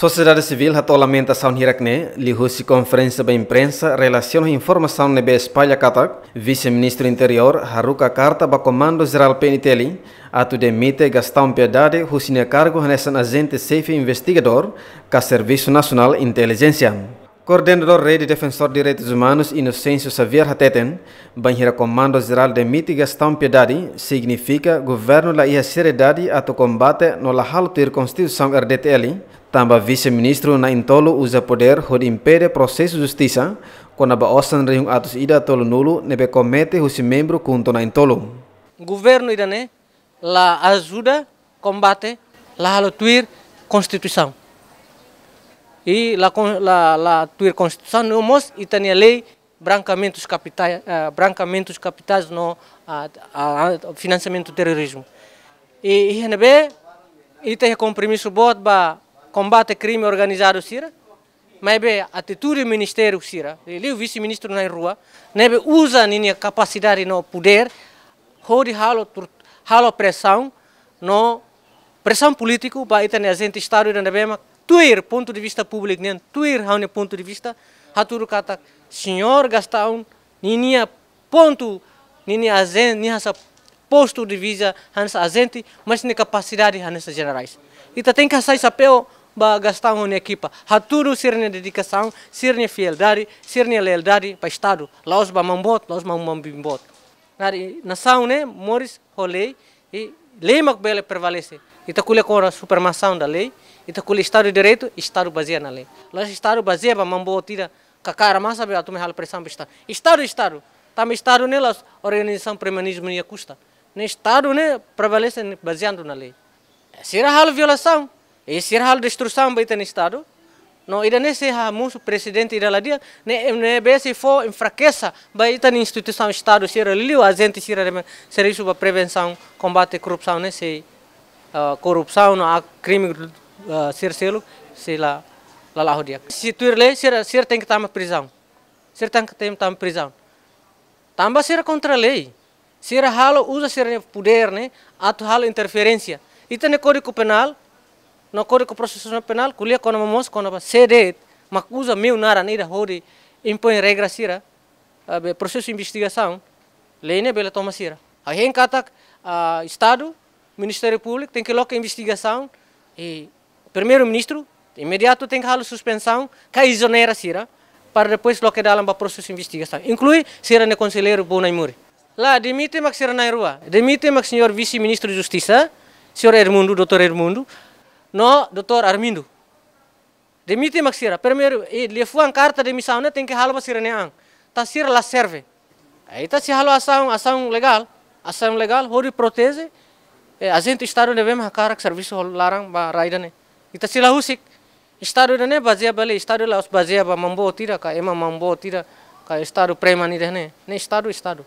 Sociedade Civil atualmente ação hirakne, lihusi conferência da imprensa, relação e informação na espalha katak, vice-ministro interior, haruka carta para comando geral peniteli, atu demite Gastão Piedade, husine cargo nessa agente safe investigador, ka Serviço Nacional Inteligência coordenador Rede Defensor de Direitos Humanos Inocêncio Xavier Hateten, banheira Comando Geral de Mitigação Piedade, significa governo la ia seriedade ato combate no la halter Constituição RDTL, tamba vice-ministro na intolo usa poder hod impede processo justiça, quando osan reung atos ida tolo nulo nebe comete husi membro kunto na intolo. Governo ida né, la ajuda combate la halter Constituição e la, la, la tua Constituição não mostra e tem a lei brancamentos capitais, uh, eh, brancamentos capitais no uh, uh, financiamento do terrorismo. E INB e tem compromisso bom para combate crime organizado Síria, mas é bem atitude do ministério Síria, ele o vice-ministro na rua, nebe né, é usa a capacidade no poder, hode halo halo pressão no pressão político para a gente estado de Nebema tuir ponto de vista público nen tuir haune ponto de vista há tudo cata senhor gastaun ninia ponto ninia azen nia sa posto de visa há hansa azente mas ne capacidade hansa generais ita tem que sair sapeu ba gastar uma equipa há haturu sirne dedicação sirne fieldade sirne lealdade para estado lá os ba mambot laos ba mambimbot nari nasaune Morris holei e lei Macbela prevalece. Itacule com a supremação da lei, Itacule Estado de Direito, Estado baseado na lei. Lá Estado baseado, mambo tira, kakara massa, a tua real pressão o, Estado, Estado. Tam Estado nelas, organização premanismo e custa. Nem Estado, né, prevalece baseado na lei. Será a violação, e será a destruição, baita no Estado, no ida nem se ha presidente ida lá dia, ne ne be se for em fraqueza, vai ita na instituição estado se ira liu a gente se serviço para prevenção, combate à corrupção, né se uh, corrupção no crime uh, eh, ser selo, se lá lá lá dia. Se tu irle se se tem que estar prisão. Se tem que estar na prisão. Tamba se contra a lei. Se halo usa se poder, né? Ato halo interferência. Ita ne código penal no nokoreko processo penal kulia kona mamos quando ba sede makusa meu nara neira hori impõe regra sira abe processo de investigação leine bela toma sira a hen kata a estado ministério público tem que logo investigação e primeiro ministro imediato tem que haver suspensão que isonera sira para depois logo dalam ba processo de investigação inclui sira ne conselheiro bonai muri lá demite max sira na rua demite max senhor vice ministro de justiça senhor Edmundo doutor Edmundo no doutor Armindo. Demite maxira. Primeiro, ele foi uma carta de missão, né? Tem que halva sira ne ang. Tá sira lá serve. Aí tá se halva ação, ação legal. Ação legal, hori protege. Eh, a gente estado devemos a cara que serviço larang ba raida né. Ita sila husik. Estado ne bazia bale, estado lá os bazia ba mambo tira ka ema mambo tira ka estado prema ni dehne. Ne estado estado.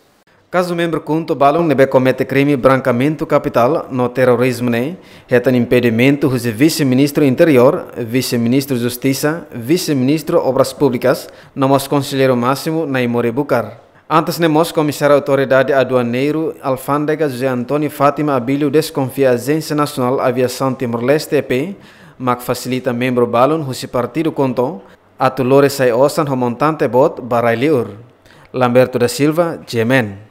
Caso membro conto balong nebe comete crime branqueamento capital no terrorismo ne, né? um impedimento o vice-ministro interior, vice-ministro justiça, vice-ministro obras públicas, nomos conselheiro máximo na imore bucar. Antes nemos né, comissário autoridade aduaneiro alfândega José Antônio Fátima Abílio desconfia a Agência Nacional Aviação Timor-Leste EP, mas facilita membro balon hos partido conto, atulore sai osan homontante é bot baralheur. Lamberto da Silva, Gemen.